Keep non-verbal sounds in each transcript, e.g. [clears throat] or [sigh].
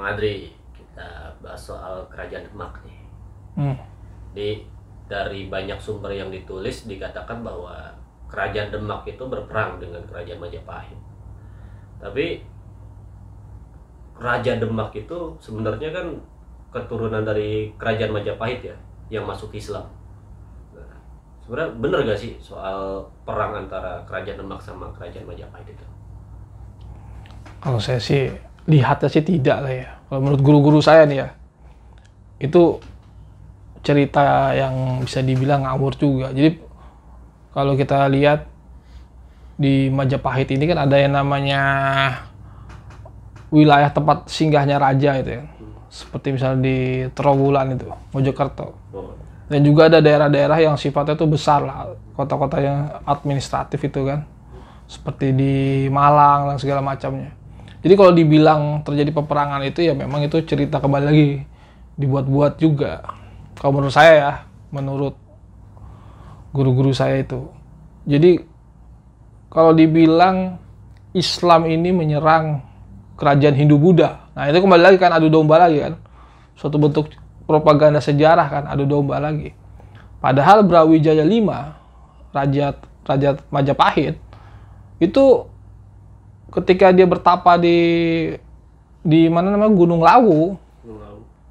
Bang Adri, kita bahas soal kerajaan Demak nih. Hmm. Di dari banyak sumber yang ditulis dikatakan bahwa kerajaan Demak itu berperang dengan kerajaan Majapahit. Tapi kerajaan Demak itu sebenarnya kan keturunan dari kerajaan Majapahit ya yang masuk Islam. Nah, sebenarnya benar gak sih soal perang antara kerajaan Demak sama kerajaan Majapahit itu? Kalau saya sih lihatnya sih tidak lah ya. Kalau menurut guru-guru saya nih ya, itu cerita yang bisa dibilang ngawur juga. Jadi kalau kita lihat di Majapahit ini kan ada yang namanya wilayah tempat singgahnya raja itu ya. Seperti misalnya di Terowulan itu, Mojokerto. Dan juga ada daerah-daerah yang sifatnya itu besar lah, kota-kota yang administratif itu kan. Seperti di Malang dan segala macamnya jadi kalau dibilang terjadi peperangan itu ya memang itu cerita kembali lagi dibuat-buat juga. Kalau menurut saya ya, menurut guru-guru saya itu. Jadi kalau dibilang Islam ini menyerang kerajaan Hindu Buddha. Nah, itu kembali lagi kan adu domba lagi kan. Suatu bentuk propaganda sejarah kan adu domba lagi. Padahal Brawijaya 5 Raja Raja Majapahit itu ketika dia bertapa di di mana namanya Gunung Lawu.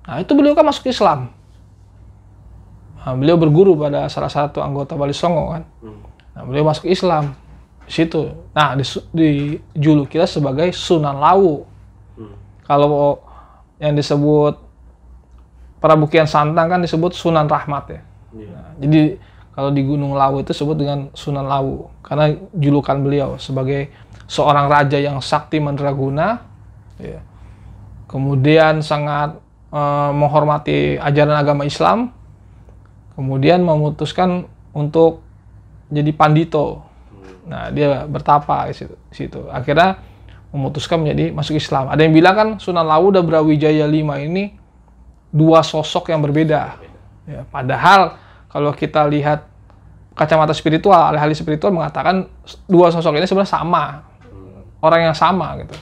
Nah, itu beliau kan masuk Islam. Nah, beliau berguru pada salah satu anggota Bali Songo kan. Hmm. Nah, beliau masuk Islam di situ. Nah, di, kita sebagai Sunan Lawu. Hmm. Kalau yang disebut Prabu Kian Santang kan disebut Sunan Rahmat ya. Yeah. Nah, jadi kalau di Gunung Lawu itu disebut dengan Sunan Lawu karena julukan beliau sebagai seorang raja yang sakti mandraguna ya. kemudian sangat eh, menghormati ajaran agama Islam kemudian memutuskan untuk jadi pandito nah dia bertapa di situ, situ. akhirnya memutuskan menjadi masuk Islam ada yang bilang kan Sunan Lawu dan Brawijaya Lima ini dua sosok yang berbeda ya, padahal kalau kita lihat kacamata spiritual, ahli-ahli spiritual mengatakan dua sosok ini sebenarnya sama. Hmm. Orang yang sama gitu.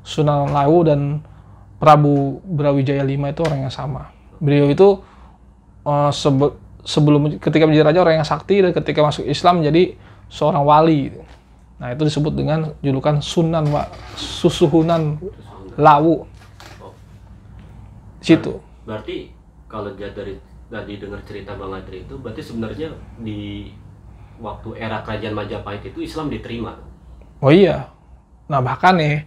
Sunan Lawu dan Prabu Brawijaya V itu orang yang sama. Beliau itu uh, sebe sebelum ketika menjadi raja orang yang sakti dan ketika masuk Islam jadi seorang wali. Gitu. Nah, itu disebut dengan julukan Sunan Wa Susuhunan Lawu. Oh. Situ. Nah, berarti kalau dia dari tadi nah, dengar cerita Bang Adri itu berarti sebenarnya di waktu era kerajaan Majapahit itu Islam diterima. Oh iya. Nah, bahkan nih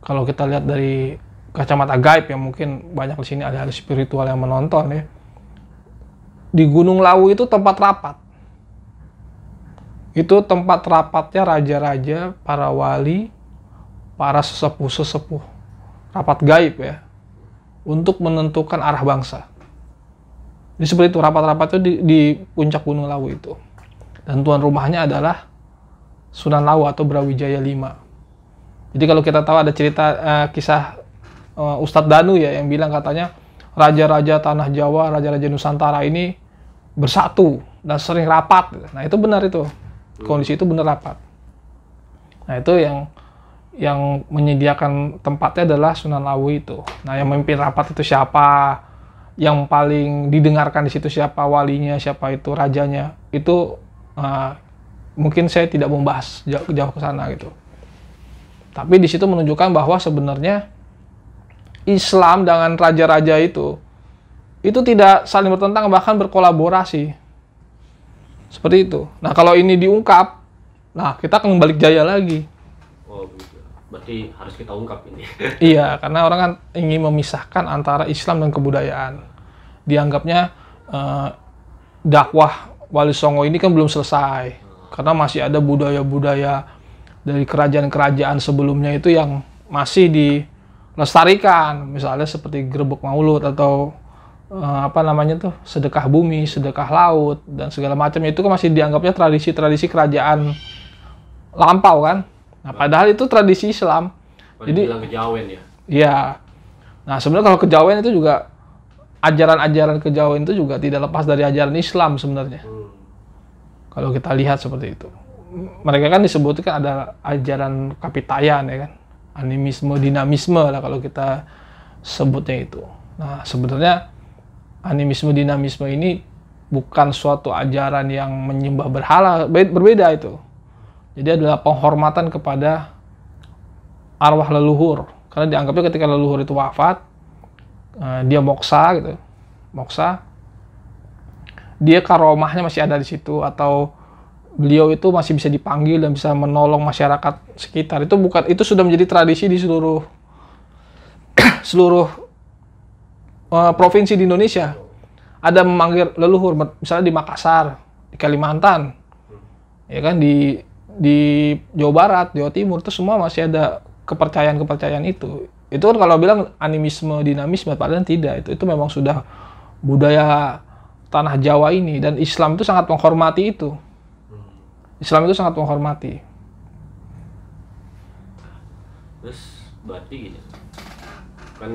kalau kita lihat dari kacamata gaib yang mungkin banyak di sini ada ada spiritual yang menonton ya. Di Gunung Lawu itu tempat rapat. Itu tempat rapatnya raja-raja, para wali, para sesepuh-sesepuh. Rapat gaib ya. Untuk menentukan arah bangsa jadi seperti itu rapat-rapat itu di, di puncak Gunung Lawu itu. Dan tuan rumahnya adalah Sunan Lawu atau Brawijaya V. Jadi kalau kita tahu ada cerita uh, kisah uh, Ustadz Danu ya yang bilang katanya raja-raja tanah Jawa, raja-raja Nusantara ini bersatu dan sering rapat. Nah itu benar itu kondisi itu benar rapat. Nah itu yang yang menyediakan tempatnya adalah Sunan Lawu itu. Nah yang memimpin rapat itu siapa? yang paling didengarkan di situ siapa walinya, siapa itu rajanya. Itu uh, mungkin saya tidak membahas jauh, jauh ke sana gitu. Tapi di situ menunjukkan bahwa sebenarnya Islam dengan raja-raja itu itu tidak saling bertentangan bahkan berkolaborasi. Seperti itu. Nah, kalau ini diungkap, nah kita akan balik jaya lagi. Oh, gitu berarti harus kita ungkap ini. [laughs] iya, karena orang kan ingin memisahkan antara Islam dan kebudayaan. Dianggapnya eh, dakwah Wali Songo ini kan belum selesai, karena masih ada budaya-budaya dari kerajaan-kerajaan sebelumnya itu yang masih dilestarikan, misalnya seperti gerbek maulud atau eh, apa namanya tuh sedekah bumi, sedekah laut dan segala macam itu kan masih dianggapnya tradisi-tradisi kerajaan lampau kan Nah, padahal itu tradisi Islam. Pada Jadi bilang kejawen ya. Iya. Nah, sebenarnya kalau kejawen itu juga ajaran-ajaran kejawen itu juga tidak lepas dari ajaran Islam sebenarnya. Hmm. Kalau kita lihat seperti itu. Mereka kan disebutkan ada ajaran kapitayan ya kan. Animisme, dinamisme lah kalau kita sebutnya itu. Nah, sebenarnya animisme dinamisme ini bukan suatu ajaran yang menyembah berhala, berbeda itu. Jadi adalah penghormatan kepada arwah leluhur. Karena dianggapnya ketika leluhur itu wafat, eh, dia moksa gitu, moksa, dia karomahnya masih ada di situ atau beliau itu masih bisa dipanggil dan bisa menolong masyarakat sekitar. Itu bukan itu sudah menjadi tradisi di seluruh [clears throat] seluruh eh, provinsi di Indonesia. Ada memanggil leluhur misalnya di Makassar, di Kalimantan. Ya kan di di Jawa Barat, Jawa Timur itu semua masih ada kepercayaan-kepercayaan itu. Itu kan kalau bilang animisme dinamisme padahal tidak itu itu memang sudah budaya tanah Jawa ini dan Islam itu sangat menghormati itu. Islam itu sangat menghormati. Terus berarti gini, kan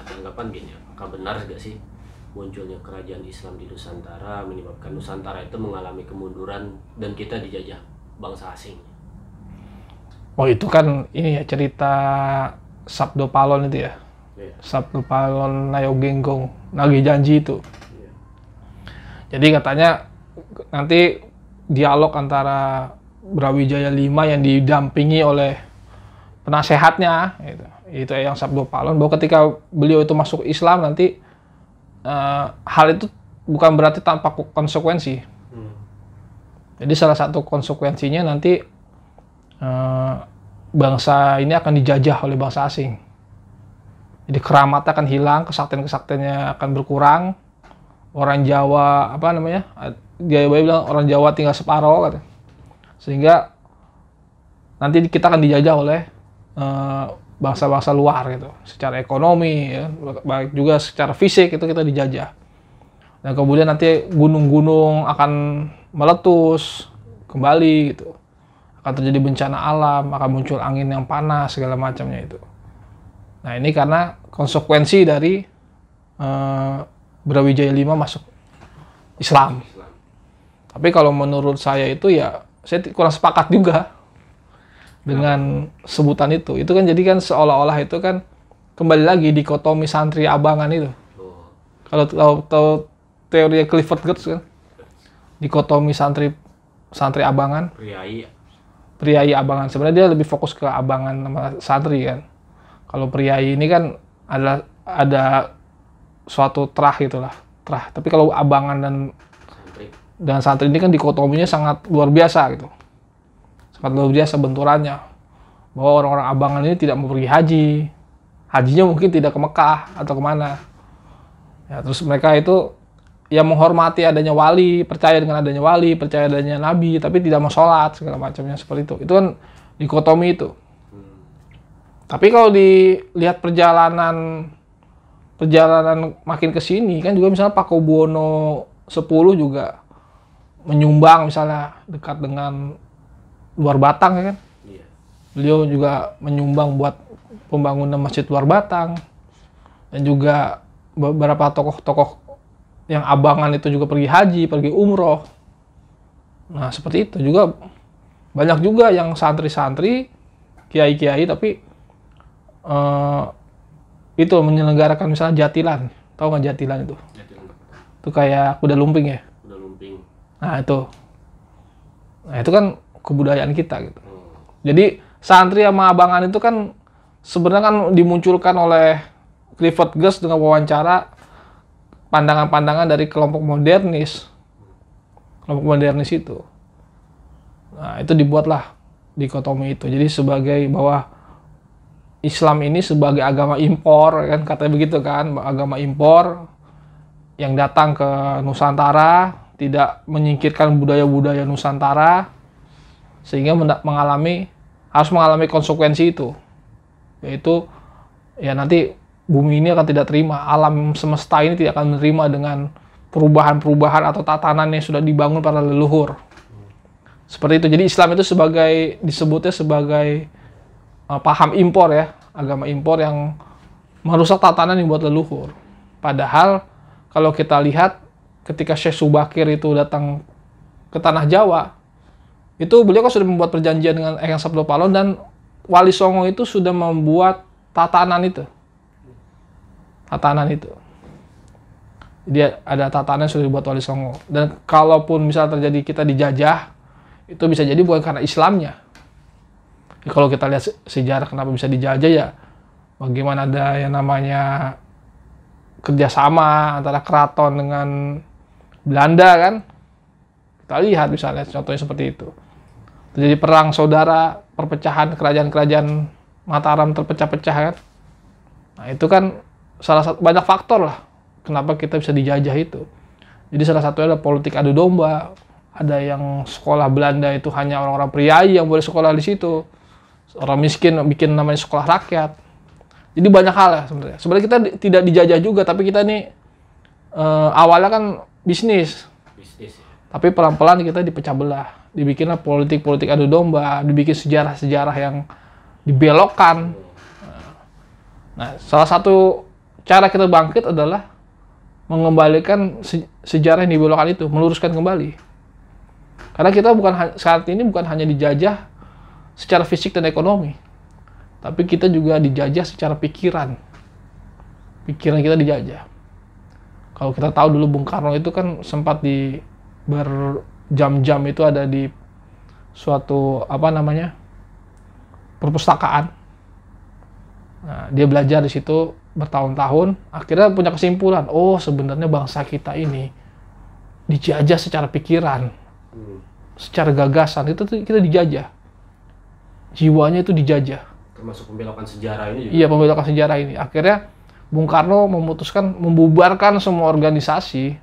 ada anggapan gini, apakah benar gak sih munculnya kerajaan Islam di Nusantara menyebabkan Nusantara itu mengalami kemunduran dan kita dijajah bangsa asing. Oh itu kan ini ya cerita Sabdo Palon itu ya. Yeah. Sabdo Palon Nayo Genggong Nagi Janji itu. Yeah. Jadi katanya nanti dialog antara Brawijaya 5 yang didampingi oleh penasehatnya gitu. Itu yang Sabdo Palon bahwa ketika beliau itu masuk Islam nanti uh, hal itu bukan berarti tanpa konsekuensi jadi salah satu konsekuensinya nanti eh, bangsa ini akan dijajah oleh bangsa asing. Jadi keramat akan hilang, kesaktian-kesaktiannya akan berkurang. Orang Jawa apa namanya? Dia bilang orang Jawa tinggal separoh katanya. Sehingga nanti kita akan dijajah oleh eh, bangsa-bangsa luar gitu, secara ekonomi, ya, baik juga secara fisik itu kita dijajah. Dan kemudian nanti gunung-gunung akan meletus kembali gitu akan terjadi bencana alam akan muncul angin yang panas segala macamnya itu nah ini karena konsekuensi dari uh, Brawijaya 5 masuk Islam. tapi kalau menurut saya itu ya saya kurang sepakat juga dengan sebutan itu itu kan jadi kan seolah-olah itu kan kembali lagi di dikotomi santri abangan itu kalau tahu teori Clifford Gertz kan dikotomi santri santri abangan priai priai abangan sebenarnya dia lebih fokus ke abangan sama santri kan kalau priai ini kan adalah ada suatu terah gitulah terah tapi kalau abangan dan santri. dan santri ini kan dikotominya sangat luar biasa gitu sangat luar biasa benturannya bahwa orang-orang abangan ini tidak mau pergi haji hajinya mungkin tidak ke Mekah atau kemana ya terus mereka itu ya menghormati adanya wali, percaya dengan adanya wali, percaya adanya nabi, tapi tidak mau sholat segala macamnya seperti itu. Itu kan dikotomi itu. Tapi kalau dilihat perjalanan perjalanan makin ke sini kan juga misalnya Pak Pakubuwono 10 juga menyumbang misalnya dekat dengan luar Batang ya kan. Iya. Beliau juga menyumbang buat pembangunan masjid luar Batang dan juga beberapa tokoh-tokoh yang abangan itu juga pergi haji, pergi umroh. Nah, seperti itu juga banyak juga yang santri-santri, kiai-kiai tapi uh, itu menyelenggarakan misalnya jatilan. Tahu nggak jatilan itu? Jatilan. Itu kayak kuda lumping ya? Kuda lumping. Nah, itu. Nah, itu kan kebudayaan kita gitu. Hmm. Jadi santri sama abangan itu kan sebenarnya kan dimunculkan oleh Clifford Geertz dengan wawancara pandangan-pandangan dari kelompok modernis kelompok modernis itu nah itu dibuatlah dikotomi itu jadi sebagai bahwa Islam ini sebagai agama impor kan katanya begitu kan agama impor yang datang ke Nusantara tidak menyingkirkan budaya-budaya Nusantara sehingga mengalami harus mengalami konsekuensi itu yaitu ya nanti bumi ini akan tidak terima, alam semesta ini tidak akan menerima dengan perubahan-perubahan atau tatanan yang sudah dibangun para leluhur. Seperti itu. Jadi Islam itu sebagai disebutnya sebagai uh, paham impor ya, agama impor yang merusak tatanan yang buat leluhur. Padahal kalau kita lihat ketika Syekh Subakir itu datang ke tanah Jawa, itu beliau kan sudah membuat perjanjian dengan Eyang Sabdo Palon dan Wali Songo itu sudah membuat tatanan itu tatanan itu. dia ada tatanan yang sudah dibuat oleh Songo. Dan kalaupun misalnya terjadi kita dijajah, itu bisa jadi bukan karena Islamnya. Ya, kalau kita lihat sejarah kenapa bisa dijajah ya, bagaimana ada yang namanya kerjasama antara keraton dengan Belanda kan. Kita lihat misalnya contohnya seperti itu. Terjadi perang saudara, perpecahan kerajaan-kerajaan Mataram terpecah-pecah kan. Nah itu kan salah satu banyak faktor lah kenapa kita bisa dijajah itu. Jadi salah satunya ada politik adu domba, ada yang sekolah Belanda itu hanya orang-orang priai yang boleh sekolah di situ. Orang miskin bikin namanya sekolah rakyat. Jadi banyak hal ya sebenarnya. Sebenarnya kita di, tidak dijajah juga, tapi kita ini uh, eh, awalnya kan bisnis. Bisnis. Ya. Tapi pelan-pelan kita dipecah belah, dibikinlah politik-politik adu domba, dibikin sejarah-sejarah yang dibelokkan. Nah, salah satu cara kita bangkit adalah mengembalikan sejarah yang dibelokkan itu, meluruskan kembali. Karena kita bukan saat ini bukan hanya dijajah secara fisik dan ekonomi, tapi kita juga dijajah secara pikiran. Pikiran kita dijajah. Kalau kita tahu dulu Bung Karno itu kan sempat di berjam-jam itu ada di suatu apa namanya perpustakaan Nah, dia belajar di situ bertahun-tahun, akhirnya punya kesimpulan, oh sebenarnya bangsa kita ini dijajah secara pikiran, hmm. secara gagasan itu tuh kita dijajah, jiwanya itu dijajah. Termasuk pembelokan sejarah ini juga. Iya pembelokan sejarah ini. Akhirnya Bung Karno memutuskan membubarkan semua organisasi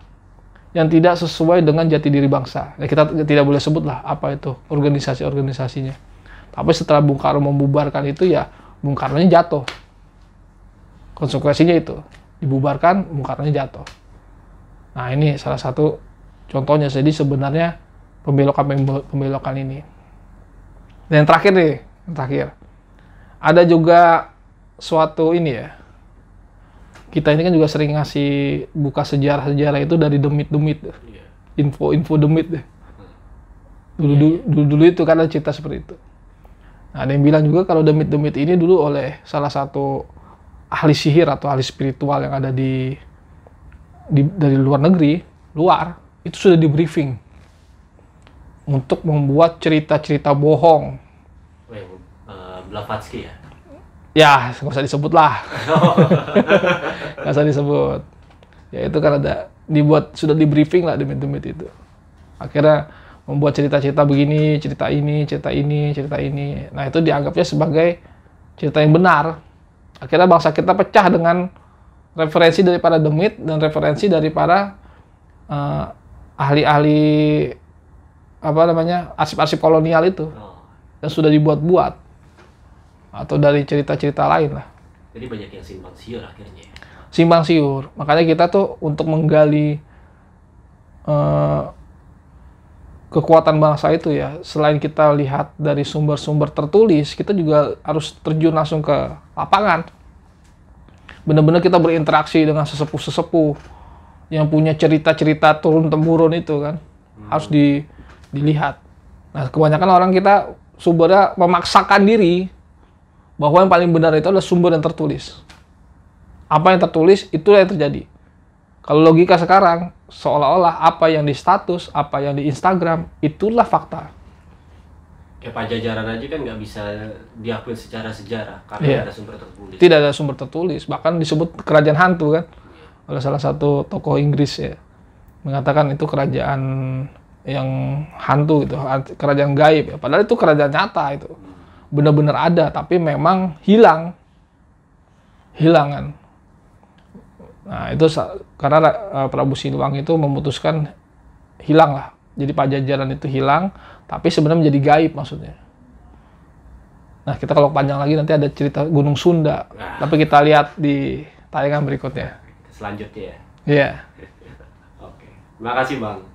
yang tidak sesuai dengan jati diri bangsa. Ya, kita tidak boleh sebutlah apa itu organisasi-organisasinya. Tapi setelah Bung Karno membubarkan itu ya Bung Karno-nya jatuh. Konsekuensinya itu dibubarkan, Bung Karno-nya jatuh. Nah ini salah satu contohnya. Jadi sebenarnya pembelokan pembelokan ini. Dan yang terakhir nih, yang terakhir ada juga suatu ini ya. Kita ini kan juga sering ngasih buka sejarah-sejarah itu dari demit-demit. Iya. Info-info demit deh. Hmm. Dulu, iya, iya. dulu, itu kan ada cerita seperti itu. Nah, ada yang bilang juga kalau demit-demit ini dulu oleh salah satu ahli sihir atau ahli spiritual yang ada di, di dari luar negeri, luar itu sudah di briefing untuk membuat cerita-cerita bohong. Eh, Blavatsky ya? Ya, nggak usah disebut lah. [laughs] nggak usah disebut. Ya itu kan ada dibuat sudah di briefing lah demit-demit itu. Akhirnya membuat cerita-cerita begini, cerita ini, cerita ini, cerita ini. Nah, itu dianggapnya sebagai cerita yang benar. Akhirnya bangsa kita pecah dengan referensi daripada demit dan referensi daripada uh, ahli-ahli apa namanya arsip-arsip kolonial itu oh. yang sudah dibuat-buat atau dari cerita-cerita lain lah. Jadi banyak yang simpang siur akhirnya. Simpang siur, makanya kita tuh untuk menggali eh, kekuatan bangsa itu ya selain kita lihat dari sumber-sumber tertulis kita juga harus terjun langsung ke lapangan benar-benar kita berinteraksi dengan sesepuh-sesepuh yang punya cerita-cerita turun temurun itu kan hmm. harus di, dilihat nah kebanyakan orang kita sumbernya memaksakan diri bahwa yang paling benar itu adalah sumber yang tertulis apa yang tertulis itu yang terjadi kalau logika sekarang, seolah-olah apa yang di status, apa yang di Instagram, itulah fakta. Ya pajajaran aja kan nggak bisa diakui secara sejarah karena yeah. ada sumber tertulis. Tidak ada sumber tertulis, bahkan disebut kerajaan hantu kan oleh salah satu tokoh Inggris ya mengatakan itu kerajaan yang hantu gitu, kerajaan gaib ya. Padahal itu kerajaan nyata itu. Benar-benar ada tapi memang hilang. Hilangan. Nah, itu karena uh, Prabu Siliwangi itu memutuskan hilang lah. Jadi Pajajaran itu hilang, tapi sebenarnya menjadi gaib maksudnya. Nah, kita kalau panjang lagi nanti ada cerita Gunung Sunda. Nah. Tapi kita lihat di tayangan berikutnya. Selanjutnya ya. Iya. Yeah. [laughs] Oke. Terima kasih, Bang.